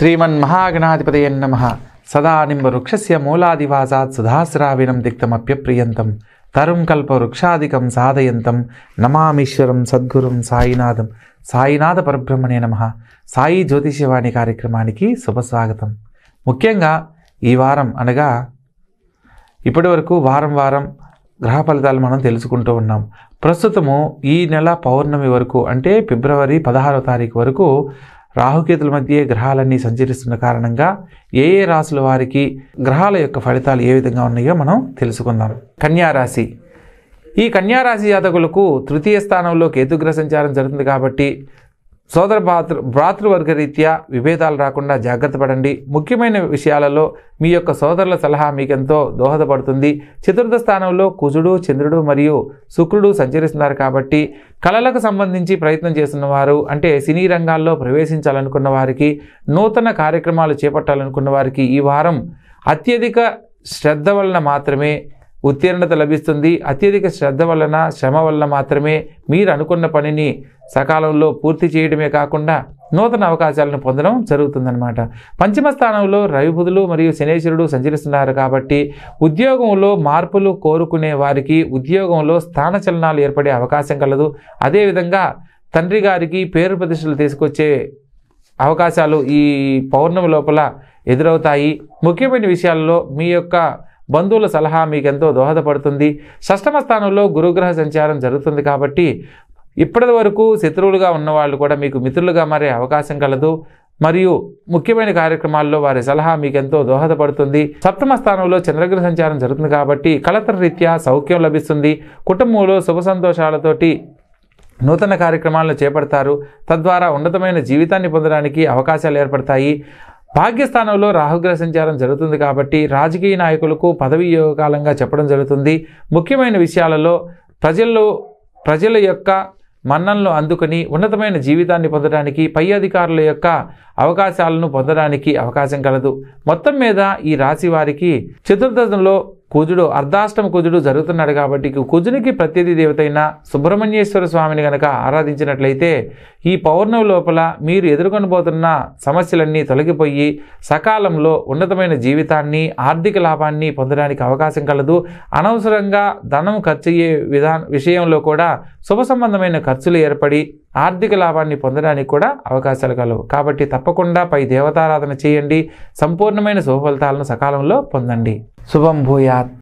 శ్రీమన్ మహాగణాధిపతి నమ సదానింబ వృక్షస్య మూలాదివాసాత్ సుధాశ్రావిణం దిక్తమప్యప్రియంతం తరుం కల్ప వృక్షాధికం సాధయంతం నమామీశ్వరం సద్గురుం సాయినాథం సాయినాథ పరబ్రహ్మణే నమ సాయి జ్యోతిషవాణి కార్యక్రమానికి శుభస్వాగతం ముఖ్యంగా ఈ వారం అనగా ఇప్పటి వరకు వారం వారం గ్రహ ఫలితాలు మనం తెలుసుకుంటూ ఉన్నాం ప్రస్తుతము ఈ నెల పౌర్ణమి వరకు అంటే ఫిబ్రవరి పదహారో తారీఖు వరకు రాహుకేతుల మధ్య గ్రహాలన్నీ సంచరిస్తున్న కారణంగా ఏ ఏ రాశుల వారికి గ్రహాల యొక్క ఫలితాలు ఏ విధంగా ఉన్నాయో మనం తెలుసుకుందాం కన్యారాశి ఈ కన్యారాశి జాతకులకు తృతీయ స్థానంలో కేతుగ్రహ సంచారం జరుగుతుంది కాబట్టి సోదర భాతృ భ్రాతృవర్గ రీత్యా విభేదాలు రాకుండా జాగ్రత్త పడండి ముఖ్యమైన విషయాలలో మీ యొక్క సోదరుల సలహా మీకెంతో దోహదపడుతుంది చతుర్థ స్థానంలో కుజుడు చంద్రుడు మరియు శుక్రుడు సంచరిస్తున్నారు కాబట్టి కళలకు సంబంధించి ప్రయత్నం చేస్తున్న వారు అంటే సినీ రంగాల్లో ప్రవేశించాలనుకున్న వారికి నూతన కార్యక్రమాలు చేపట్టాలనుకున్న వారికి ఈ వారం అత్యధిక శ్రద్ధ వలన మాత్రమే ఉత్తీర్ణత లభిస్తుంది అత్యధిక శ్రద్ధ వలన శ్రమ వలన మాత్రమే మీరు అనుకున్న పనిని సకాలంలో పూర్తి చేయడమే కాకుండా నూతన అవకాశాలను పొందడం జరుగుతుందన్నమాట పంచమ స్థానంలో రవిబుధులు మరియు శనేశ్వరుడు సంచరిస్తున్నారు కాబట్టి ఉద్యోగంలో మార్పులు కోరుకునే వారికి ఉద్యోగంలో స్థాన చలనాలు ఏర్పడే అవకాశం కలదు అదేవిధంగా తండ్రి గారికి పేరు ప్రతిష్టలు తీసుకొచ్చే అవకాశాలు ఈ పౌర్ణమి లోపల ఎదురవుతాయి ముఖ్యమైన విషయాల్లో మీ యొక్క బంధువుల సలహా మీకెంతో దోహదపడుతుంది షష్టమ స్థానంలో గురుగ్రహ సంచారం జరుగుతుంది కాబట్టి ఇప్పటి వరకు శత్రువులుగా ఉన్నవాళ్ళు కూడా మీకు మిత్రులుగా మారే అవకాశం కలదు మరియు ముఖ్యమైన కార్యక్రమాల్లో వారి సలహా మీకెంతో దోహదపడుతుంది సప్తమ స్థానంలో చంద్రగ్రహ సంచారం జరుగుతుంది కాబట్టి కలతర రీత్యా సౌఖ్యం లభిస్తుంది కుటుంబంలో శుభ సంతోషాలతోటి నూతన కార్యక్రమాలను చేపడతారు తద్వారా ఉన్నతమైన జీవితాన్ని పొందడానికి అవకాశాలు ఏర్పడతాయి భాగ్యస్థానంలో రాహుగ్రహ సంచారం జరుగుతుంది కాబట్టి రాజకీయ నాయకులకు పదవి యోగకాలంగా చెప్పడం జరుగుతుంది ముఖ్యమైన విషయాలలో ప్రజల్లో ప్రజల యొక్క మన్నలను అందుకుని ఉన్నతమైన జీవితాన్ని పొందడానికి పై అధికారుల యొక్క అవకాశాలను పొందడానికి అవకాశం కలదు మొత్తం మీద ఈ రాశి వారికి చతుర్దశంలో కుజుడు అర్ధాష్టమ కుజుడు జరుగుతున్నాడు కాబట్టి కుజునికి ప్రత్యధి దేవతైన సుబ్రహ్మణ్యేశ్వర స్వామిని గనక ఆరాధించినట్లయితే ఈ పౌర్ణమి లోపల మీరు ఎదుర్కొనబోతున్న సమస్యలన్నీ తొలగిపోయి సకాలంలో ఉన్నతమైన జీవితాన్ని ఆర్థిక లాభాన్ని పొందడానికి అవకాశం కలదు అనవసరంగా ధనం ఖర్చు అయ్యే విషయంలో కూడా శుభ సంబంధమైన ఖర్చులు ఏర్పడి ఆర్థిక లాభాన్ని పొందడానికి కూడా అవకాశాలు కలవు కాబట్టి తప్పకుండా పై దేవతారాధన చేయండి సంపూర్ణమైన ఫలితాలను సకాలంలో పొందండి శుభం భూయాత్